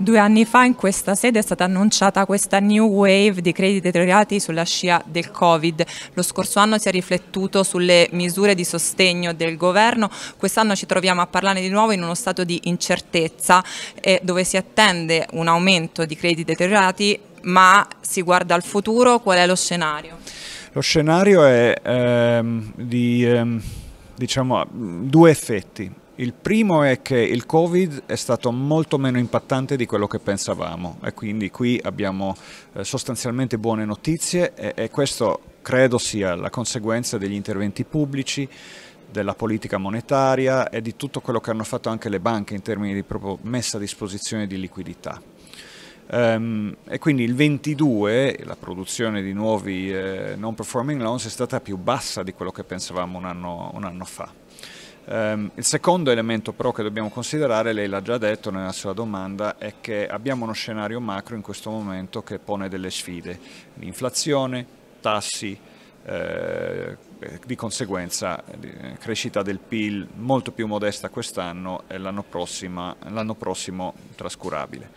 Due anni fa in questa sede è stata annunciata questa new wave di crediti deteriorati sulla scia del Covid. Lo scorso anno si è riflettuto sulle misure di sostegno del governo, quest'anno ci troviamo a parlare di nuovo in uno stato di incertezza eh, dove si attende un aumento di crediti deteriorati ma si guarda al futuro, qual è lo scenario? Lo scenario è ehm, di ehm, diciamo, due effetti. Il primo è che il Covid è stato molto meno impattante di quello che pensavamo e quindi qui abbiamo eh, sostanzialmente buone notizie e, questo credo sia la conseguenza degli interventi pubblici, della politica monetaria e di tutto quello che hanno fatto anche le banche in termini di messa a disposizione di liquidità. Ehm, e quindi il 22 la produzione di nuovi eh, non performing loans è stata più bassa di quello che pensavamo un anno, un anno fa. Ehm, il secondo elemento però che dobbiamo considerare, lei l'ha già detto nella sua domanda, è che abbiamo uno scenario macro in questo momento che pone delle sfide, inflazione, tassi, eh, di conseguenza eh, crescita del PIL molto più modesta quest'anno e l'anno prossimo trascurabile.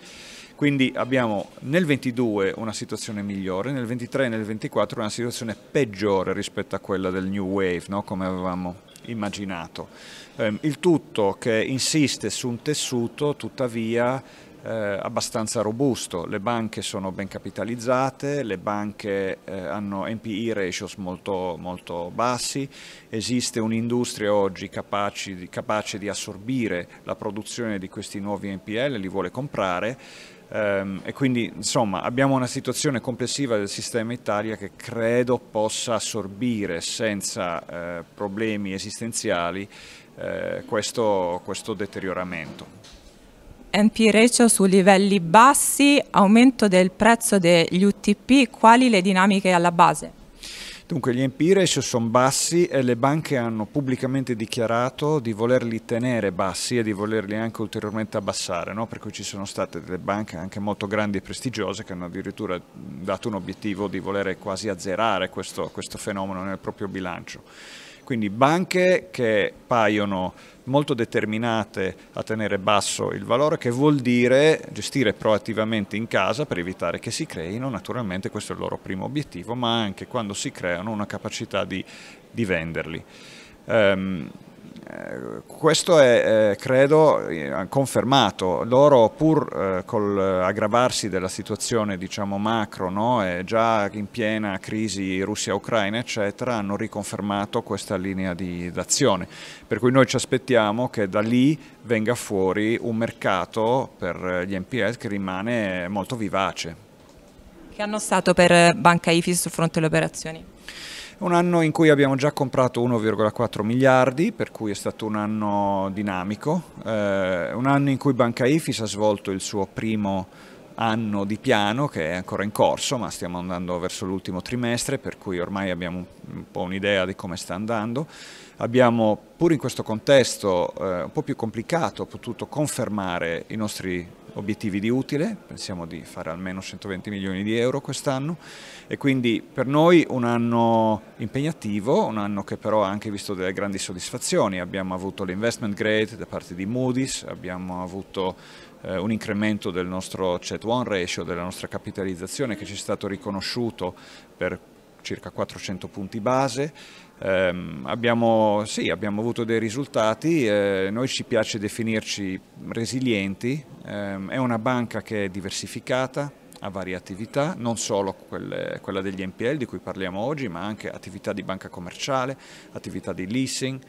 Quindi abbiamo nel 22 una situazione migliore, nel 23 e nel 24 una situazione peggiore rispetto a quella del New Wave, no? come avevamo immaginato. Ehm, il tutto che insiste su un tessuto tuttavia eh, abbastanza robusto. Le banche sono ben capitalizzate, le banche eh, hanno NPI ratios molto, molto bassi, esiste un'industria oggi capace di, capace di assorbire la produzione di questi nuovi NPL, li vuole comprare. Ehm, e quindi insomma abbiamo una situazione complessiva del sistema Italia che credo possa assorbire senza eh, problemi esistenziali eh, questo, questo deterioramento. NP ratio su livelli bassi, aumento del prezzo degli UTP, quali le dinamiche alla base? Dunque gli Empires sono bassi e le banche hanno pubblicamente dichiarato di volerli tenere bassi e di volerli anche ulteriormente abbassare, no? per cui ci sono state delle banche anche molto grandi e prestigiose che hanno addirittura dato un obiettivo di volere quasi azzerare questo, questo fenomeno nel proprio bilancio. Quindi banche che paiono molto determinate a tenere basso il valore, che vuol dire gestire proattivamente in casa per evitare che si creino, naturalmente questo è il loro primo obiettivo, ma anche quando si creano una capacità di, di venderli. Um, eh, questo è, eh, credo, eh, confermato. Loro, pur col aggravarsi della situazione diciamo, macro, no? già in piena crisi Russia-Ucraina, eccetera, hanno riconfermato questa linea di, d'azione. Per cui noi ci aspettiamo che da lì venga fuori un mercato per gli NPL che rimane molto vivace. Che hanno stato per Banca IFIS sul fronte delle operazioni? un anno in cui abbiamo già comprato 1,4 miliardi, per cui è stato un anno dinamico, eh, un anno in cui Banca Ifis ha svolto il suo primo anno di piano che è ancora in corso, ma stiamo andando verso l'ultimo trimestre, per cui ormai abbiamo un po' un'idea di come sta andando. Abbiamo, pur in questo contesto eh, un po' più complicato, potuto confermare i nostri obiettivi di utile, pensiamo di fare almeno 120 milioni di euro quest'anno e quindi per noi un anno impegnativo, un anno che però ha anche visto delle grandi soddisfazioni, abbiamo avuto l'investment grade da parte di Moody's, abbiamo avuto eh, un incremento del nostro CET1 ratio, della nostra capitalizzazione che ci è stato riconosciuto per circa 400 punti base. Eh, abbiamo, sì, abbiamo, avuto dei risultati, eh, noi ci piace definirci resilienti, eh, è una banca che è diversificata, ha varie attività, non solo quelle, quella degli NPL di cui parliamo oggi, ma anche attività di banca commerciale, attività di leasing,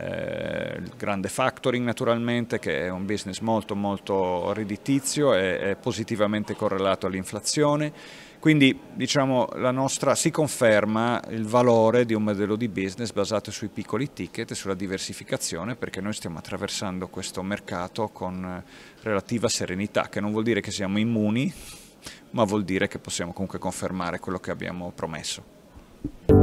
eh, il grande factoring naturalmente che è un business molto molto redditizio e positivamente correlato all'inflazione. Quindi diciamo, la nostra, si conferma il valore di un modello di business basato sui piccoli ticket e sulla diversificazione perché noi stiamo attraversando questo mercato con relativa serenità, che non vuol dire che siamo immuni, ma vuol dire che possiamo comunque confermare quello che abbiamo promesso.